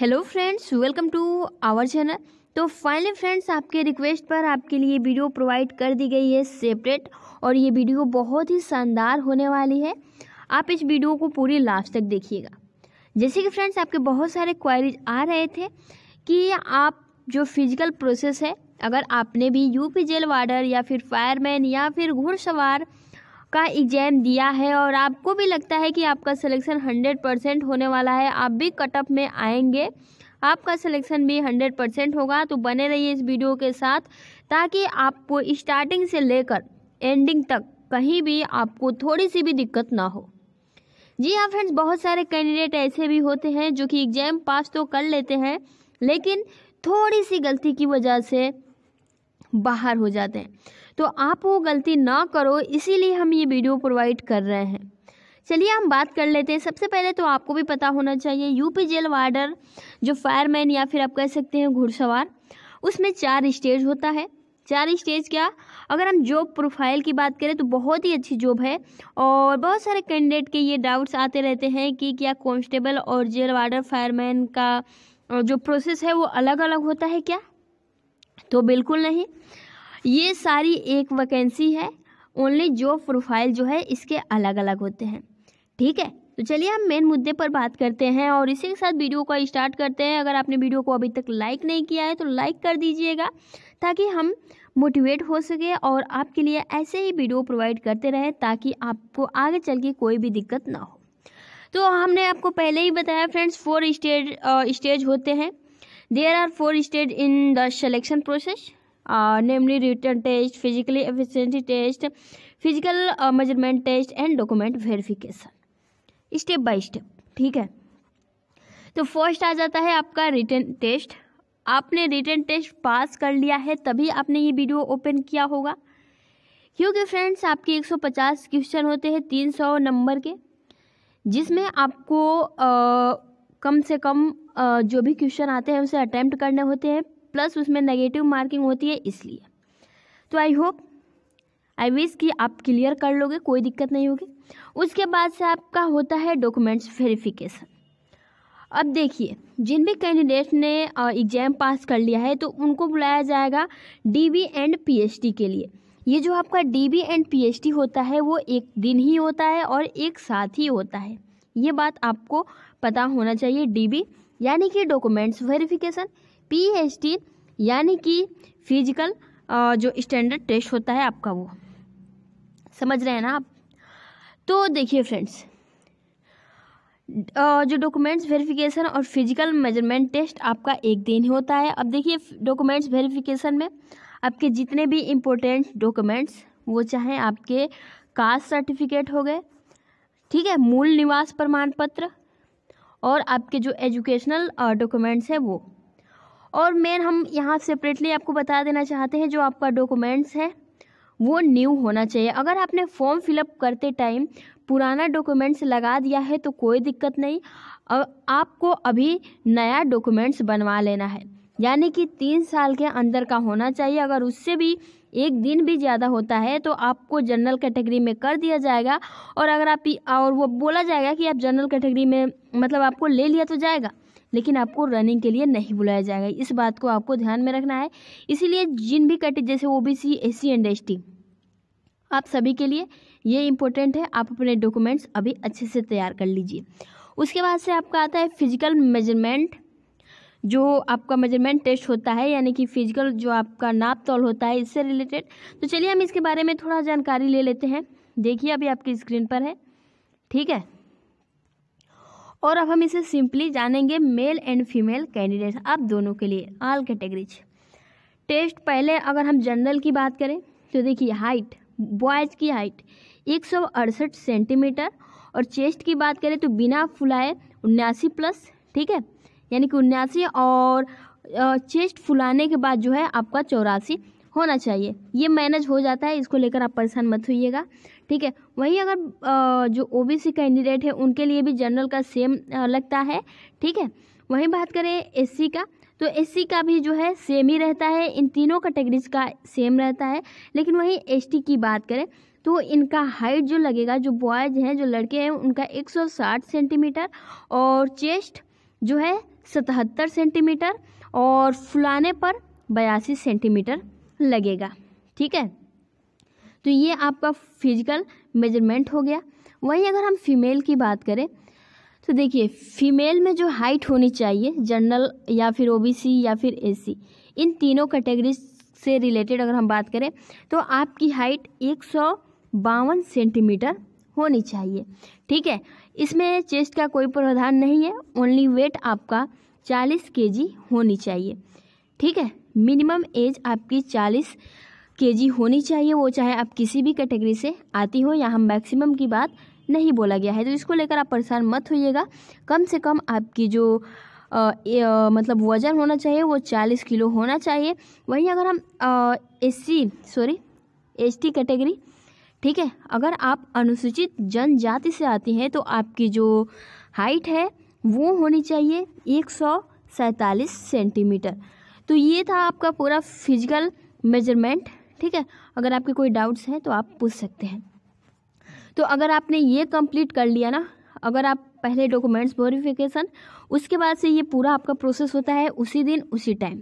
hello friends welcome to our channel तो finally friends आपके request पर आपके लिए वीडियो प्रोवाइड कर दी गई है सेपरेट और ये वीडियो बहुत ही शानदार होने वाली है आप इस वीडियो को पूरी लास्ट तक देखिएगा जैसे कि फ्रेंड्स आपके बहुत सारे क्वारीज आ रहे थे कि आप जो फिजिकल प्रोसेस है अगर आपने भी यूपी जेल वार्डर या फिर फायरमैन या फिर घुड़सवार आपका एग्ज़ाम दिया है और आपको भी लगता है कि आपका सिलेक्शन हंड्रेड परसेंट होने वाला है आप भी कटअप में आएंगे आपका सिलेक्शन भी हंड्रेड परसेंट होगा तो बने रहिए इस वीडियो के साथ ताकि आपको स्टार्टिंग से लेकर एंडिंग तक कहीं भी आपको थोड़ी सी भी दिक्कत ना हो जी हाँ फ्रेंड्स बहुत सारे कैंडिडेट ऐसे भी होते हैं जो कि एग्ज़ाम पास तो कर लेते हैं लेकिन थोड़ी सी गलती की वजह से बाहर हो जाते हैं तो आप वो गलती ना करो इसीलिए हम ये वीडियो प्रोवाइड कर रहे हैं चलिए हम बात कर लेते हैं सबसे पहले तो आपको भी पता होना चाहिए यूपी जेल वार्डर जो फायरमैन या फिर आप कह सकते हैं घुड़सवार उसमें चार स्टेज होता है चार स्टेज क्या अगर हम जॉब प्रोफाइल की बात करें तो बहुत ही अच्छी जॉब है और बहुत सारे कैंडिडेट के ये डाउट्स आते रहते हैं कि क्या कॉन्स्टेबल और जेल वार्डर फायरमैन का जो प्रोसेस है वो अलग अलग होता है क्या तो बिल्कुल नहीं ये सारी एक वैकेंसी है ओनली जॉब प्रोफाइल जो है इसके अलग अलग होते हैं ठीक है तो चलिए हम मेन मुद्दे पर बात करते हैं और इसी के साथ वीडियो को स्टार्ट करते हैं अगर आपने वीडियो को अभी तक लाइक नहीं किया है तो लाइक कर दीजिएगा ताकि हम मोटिवेट हो सके और आपके लिए ऐसे ही वीडियो प्रोवाइड करते रहे ताकि आपको आगे चल के कोई भी दिक्कत ना हो तो हमने आपको पहले ही बताया फ्रेंड्स फोर स्टेज स्टेज होते हैं there are four stage in the selection process namely written test physically efficiency test physical measurement test and document verification step by step ठीक है तो फर्स्ट आ जाता है आपका रिटर्न टेस्ट आपने रिटर्न टेस्ट पास कर लिया है तभी आपने ये वीडियो ओपन किया होगा क्योंकि फ्रेंड्स आपके 150 क्वेश्चन होते हैं 300 नंबर के जिसमें आपको आ, uh, कम से कम आ, uh, जो भी क्वेश्चन आते हैं उसे अटैम्प्ट करने होते हैं प्लस उसमें नेगेटिव मार्किंग होती है इसलिए तो आई होप आई विश कि आप क्लियर कर लोगे कोई दिक्कत नहीं होगी उसके बाद से आपका होता है डॉक्यूमेंट्स वेरिफिकेशन अब देखिए जिन भी कैंडिडेट ने एग्ज़ाम पास कर लिया है तो उनको बुलाया जाएगा डीबी एंड पीएचडी के लिए ये जो आपका डीबी एंड पीएचडी होता है वो एक दिन ही होता है और एक साथ ही होता है ये बात आपको पता होना चाहिए डीबी यानी कि डॉक्यूमेंट्स वेरिफिकेशन पीएचटी यानी कि फिजिकल जो स्टैंडर्ड टेस्ट होता है आपका वो समझ रहे हैं ना आप तो देखिए फ्रेंड्स जो डॉक्यूमेंट्स वेरिफिकेशन और फिजिकल मेजरमेंट टेस्ट आपका एक दिन ही होता है अब देखिए डॉक्यूमेंट्स वेरिफिकेशन में आपके जितने भी इम्पोर्टेंट डॉक्यूमेंट्स वो चाहे आपके कास्ट सर्टिफिकेट हो गए ठीक है मूल निवास प्रमाण पत्र और आपके जो एजुकेशनल डॉक्यूमेंट्स हैं वो और मेन हम यहाँ सेपरेटली आपको बता देना चाहते हैं जो आपका डॉक्यूमेंट्स है वो न्यू होना चाहिए अगर आपने फॉर्म फिलअप करते टाइम पुराना डॉक्यूमेंट्स लगा दिया है तो कोई दिक्कत नहीं आपको अभी नया डॉक्यूमेंट्स बनवा लेना है यानी कि तीन साल के अंदर का होना चाहिए अगर उससे भी एक दिन भी ज़्यादा होता है तो आपको जनरल कैटेगरी में कर दिया जाएगा और अगर आप और वो बोला जाएगा कि आप जनरल कैटेगरी में मतलब आपको ले लिया तो जाएगा लेकिन आपको रनिंग के लिए नहीं बुलाया जाएगा इस बात को आपको ध्यान में रखना है इसीलिए जिन भी कैटे जैसे O B C S C and S आप सभी के लिए ये इम्पोर्टेंट है आप अपने डॉक्यूमेंट्स अभी अच्छे से तैयार कर लीजिए उसके बाद से आपका आता है फिजिकल मेजरमेंट जो आपका मेजरमेंट टेस्ट होता है यानी कि फिजिकल जो आपका नाप तौल होता है इससे रिलेटेड तो चलिए हम इसके बारे में थोड़ा जानकारी ले लेते हैं देखिए अभी आपकी स्क्रीन पर है ठीक है और अब हम इसे सिंपली जानेंगे मेल एंड फीमेल कैंडिडेट आप दोनों के लिए ऑल कैटेगरीज टेस्ट पहले अगर हम जनरल की बात करें तो देखिए हाइट बॉयज़ की हाइट एक सौ अड़सठ सेंटीमीटर और चेस्ट की बात करें तो बिना फुलाए उन्यासी प्लस ठीक है यानी कि उन्यासी और चेस्ट फुलाने के बाद जो है आपका चौरासी होना चाहिए ये मैनेज हो जाता है इसको लेकर आप परेशान मत होइएगा ठीक है वहीं अगर जो ओबीसी कैंडिडेट है उनके लिए भी जनरल का सेम लगता है ठीक है वहीं बात करें एससी का तो एससी का भी जो है सेम ही रहता है इन तीनों कैटेगरीज का सेम रहता है लेकिन वहीं एस की बात करें तो इनका हाइट जो लगेगा जो बॉयज़ हैं जो लड़के हैं उनका 160 सेंटीमीटर और चेस्ट जो है सतहत्तर सेंटीमीटर और फुलाने पर बयासी सेंटीमीटर लगेगा ठीक है तो ये आपका फिजिकल मेजरमेंट हो गया वहीं अगर हम फीमेल की बात करें तो देखिए फीमेल में जो हाइट होनी चाहिए जनरल या फिर ओबीसी या फिर एसी इन तीनों कैटेगरी से रिलेटेड अगर हम बात करें तो आपकी हाइट एक सौ बावन सेंटीमीटर होनी चाहिए ठीक है इसमें चेस्ट का कोई प्रावधान नहीं है ओनली वेट आपका चालीस के जी होनी चाहिए ठीक है मिनिमम एज आपकी चालीस के जी होनी चाहिए वो चाहे आप किसी भी कैटेगरी से आती हो यहाँ मैक्सिमम की बात नहीं बोला गया है तो इसको लेकर आप परेशान मत होइएगा कम से कम आपकी जो आ, ए, आ, मतलब वज़न होना चाहिए वो चालीस किलो होना चाहिए वहीं अगर हम S C sorry S T category ठीक है अगर आप अनुसूचित जनजाति से आती हैं तो आपकी जो हाइट है वो होनी चाहिए एक सौ सैंतालीस सेंटीमीटर तो ये था आपका पूरा फिजिकल मेजरमेंट ठीक है अगर आपके कोई डाउट्स हैं तो आप पूछ सकते हैं तो अगर आपने ये कंप्लीट कर लिया ना अगर आप पहले डॉक्यूमेंट्स वेरिफिकेशन उसके बाद से ये पूरा आपका प्रोसेस होता है उसी दिन उसी टाइम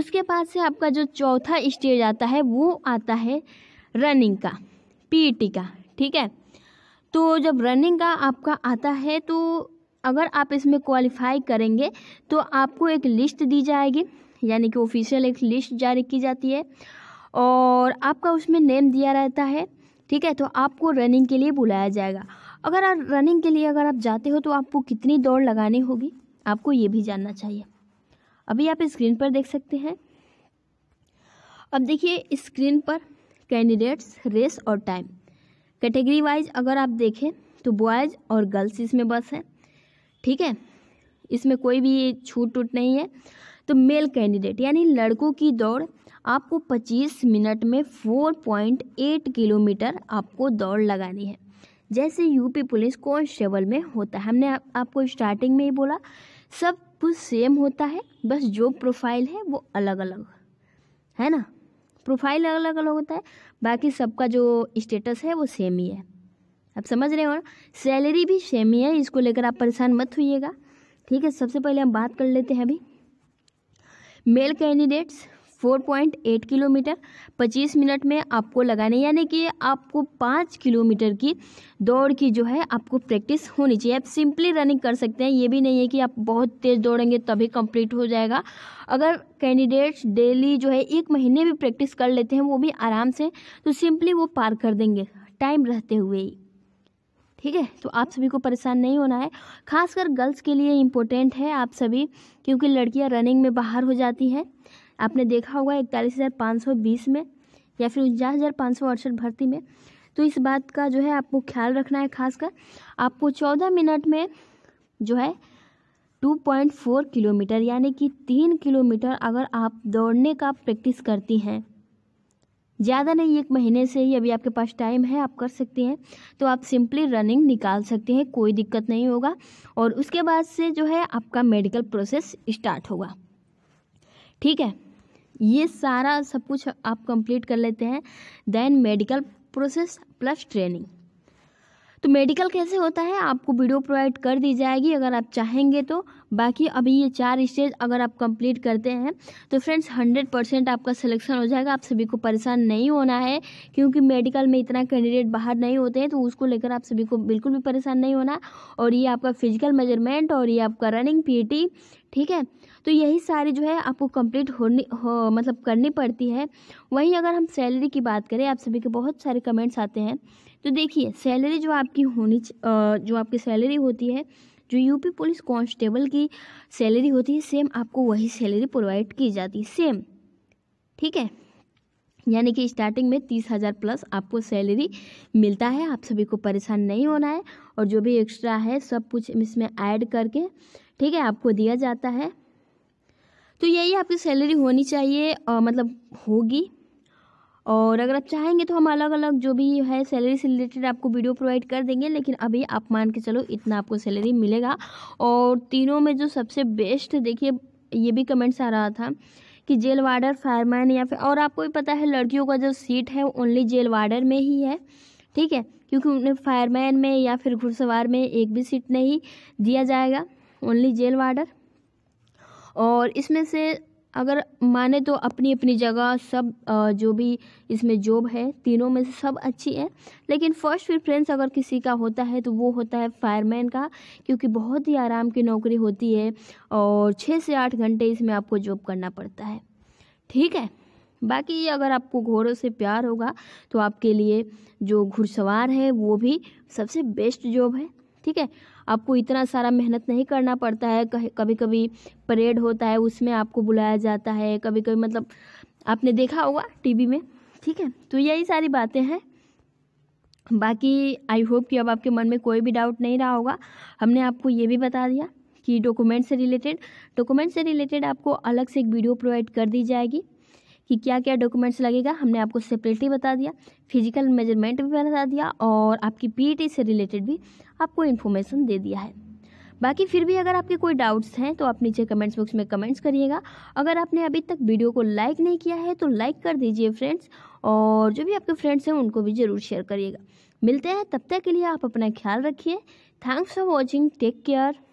उसके बाद से आपका जो चौथा स्टेज आता है वो आता है रनिंग का पीटी e का ठीक है तो जब रनिंग का आपका आता है तो अगर आप इसमें क्वालिफाई करेंगे तो आपको एक लिस्ट दी जाएगी यानी कि ऑफिशियल एक लिस्ट जारी की जाती है और आपका उसमें नेम दिया रहता है ठीक है तो आपको रनिंग के लिए बुलाया जाएगा अगर आप रनिंग के लिए अगर आप जाते हो तो आपको कितनी दौड़ लगानी होगी आपको ये भी जानना चाहिए अभी आप स्क्रीन पर देख सकते हैं अब देखिए स्क्रीन पर कैंडिडेट्स रेस और टाइम कैटेगरी वाइज अगर आप देखें तो बॉयज़ और गर्ल्स इसमें बस है ठीक है इसमें कोई भी छूट टूट नहीं है तो मेल कैंडिडेट यानी लड़कों की दौड़ आपको 25 मिनट में 4.8 किलोमीटर आपको दौड़ लगानी है जैसे यूपी पुलिस कॉन्स्टेबल में होता है हमने आपको स्टार्टिंग में ही बोला सब कुछ सेम होता है बस जो प्रोफाइल है वो अलग अलग है ना प्रोफाइल अलग अलग होता है बाकी सबका जो स्टेटस है वो सेम ही है आप समझ रहे हो ना सैलरी भी सेम ही है इसको लेकर आप परेशान मत होइएगा ठीक है सबसे पहले हम बात कर लेते हैं अभी मेल कैंडिडेट्स 4.8 किलोमीटर 25 मिनट में आपको लगाने यानी कि आपको पाँच किलोमीटर की दौड़ की जो है आपको प्रैक्टिस होनी चाहिए आप सिंपली रनिंग कर सकते हैं ये भी नहीं है कि आप बहुत तेज़ दौड़ेंगे तभी कंप्लीट हो जाएगा अगर कैंडिडेट्स डेली जो है एक महीने भी प्रैक्टिस कर लेते हैं वो भी आराम से तो सिंपली वो पार कर देंगे टाइम रहते हुए ठीक है तो आप सभी को परेशान नहीं होना है खासकर गर्ल्स के लिए इम्पोर्टेंट है आप सभी क्योंकि लड़कियां रनिंग में बाहर हो जाती हैं आपने देखा होगा इकतालीस हज़ार पाँच सौ बीस में या फिर उनचास हज़ार पाँच सौ अड़सठ भर्ती में तो इस बात का जो है आपको ख्याल रखना है खासकर आपको चौदह मिनट में जो है टू पॉइंट फोर किलोमीटर यानी कि तीन किलोमीटर अगर आप दौड़ने का प्रैक्टिस करती हैं ज़्यादा नहीं एक महीने से ही अभी आपके पास टाइम है आप कर सकते हैं तो आप सिंपली रनिंग निकाल सकते हैं कोई दिक्कत नहीं होगा और उसके बाद से जो है आपका मेडिकल प्रोसेस स्टार्ट होगा ठीक है ये सारा सब कुछ आप कंप्लीट कर लेते हैं then medical process plus training तो मेडिकल कैसे होता है आपको वीडियो प्रोवाइड कर दी जाएगी अगर आप चाहेंगे तो बाकी अभी ये चार स्टेज अगर आप कंप्लीट करते हैं तो फ्रेंड्स हंड्रेड परसेंट आपका सिलेक्शन हो जाएगा आप सभी को परेशान नहीं होना है क्योंकि मेडिकल में इतना कैंडिडेट बाहर नहीं होते हैं तो उसको लेकर आप सभी को बिल्कुल भी परेशान नहीं होना और ये आपका फिजिकल मेजरमेंट और ये आपका रनिंग पी e ठीक है तो यही सारी जो है आपको कंप्लीट होनी हो मतलब करनी पड़ती है वहीं अगर हम सैलरी की बात करें आप सभी के बहुत सारे कमेंट्स आते हैं तो देखिए सैलरी जो आपकी होनी जो आपकी सैलरी होती है जो यूपी पुलिस कांस्टेबल की सैलरी होती है सेम आपको वही सैलरी प्रोवाइड की जाती है सेम ठीक है यानी कि स्टार्टिंग में तीस हज़ार प्लस आपको सैलरी मिलता है आप सभी को परेशान नहीं होना है और जो भी एक्स्ट्रा है सब कुछ इसमें ऐड करके ठीक है आपको दिया जाता है तो यही आपकी सैलरी होनी चाहिए आ, मतलब होगी और अगर आप चाहेंगे तो हम अलग अलग जो भी है सैलरी से रिलेटेड आपको वीडियो प्रोवाइड कर देंगे लेकिन अभी आप मान के चलो इतना आपको सैलरी मिलेगा और तीनों में जो सबसे बेस्ट देखिए ये भी कमेंट्स आ रहा था कि जेल वार्डर फायरमैन या फिर और आपको भी पता है लड़कियों का जो सीट है ओनली जेल वार्डर में ही है ठीक है क्योंकि उन्हें फायरमैन में या फिर घुड़सवार में एक भी सीट नहीं दिया जाएगा ओनली जेल वार्डर और इसमें से अगर माने तो अपनी अपनी जगह सब जो भी इसमें जॉब है तीनों में से सब अच्छी है लेकिन फर्स्ट प्रेफरेंस अगर किसी का होता है तो वो होता है फायरमैन का क्योंकि बहुत ही आराम की नौकरी होती है और छः से आठ घंटे इसमें आपको जॉब करना पड़ता है ठीक है बाकी अगर आपको घोड़ों से प्यार होगा तो आपके लिए जो घुड़सवार है वो भी सबसे बेस्ट जॉब है ठीक है आपको इतना सारा मेहनत नहीं करना पड़ता है कभी कभी परेड होता है उसमें आपको बुलाया जाता है कभी कभी मतलब आपने देखा होगा टीवी में ठीक है तो यही सारी बातें हैं बाकी आई होप कि अब आपके मन में कोई भी डाउट नहीं रहा होगा हमने आपको ये भी बता दिया कि डॉक्यूमेंट से रिलेटेड डॉक्यूमेंट से रिलेटेड आपको अलग से एक वीडियो प्रोवाइड कर दी जाएगी कि क्या क्या डॉक्यूमेंट्स लगेगा हमने आपको सेपरेटली बता दिया फिजिकल मेजरमेंट भी बता दिया और आपकी पी e से रिलेटेड भी आपको इन्फॉर्मेशन दे दिया है बाकी फिर भी अगर आपके कोई डाउट्स हैं तो आप नीचे कमेंट्स बॉक्स में कमेंट्स करिएगा अगर आपने अभी तक वीडियो को लाइक नहीं किया है तो लाइक कर दीजिए फ्रेंड्स और जो भी आपके फ्रेंड्स हैं उनको भी ज़रूर शेयर करिएगा मिलते हैं तब तक के लिए आप अपना ख्याल रखिए thanks for watching take care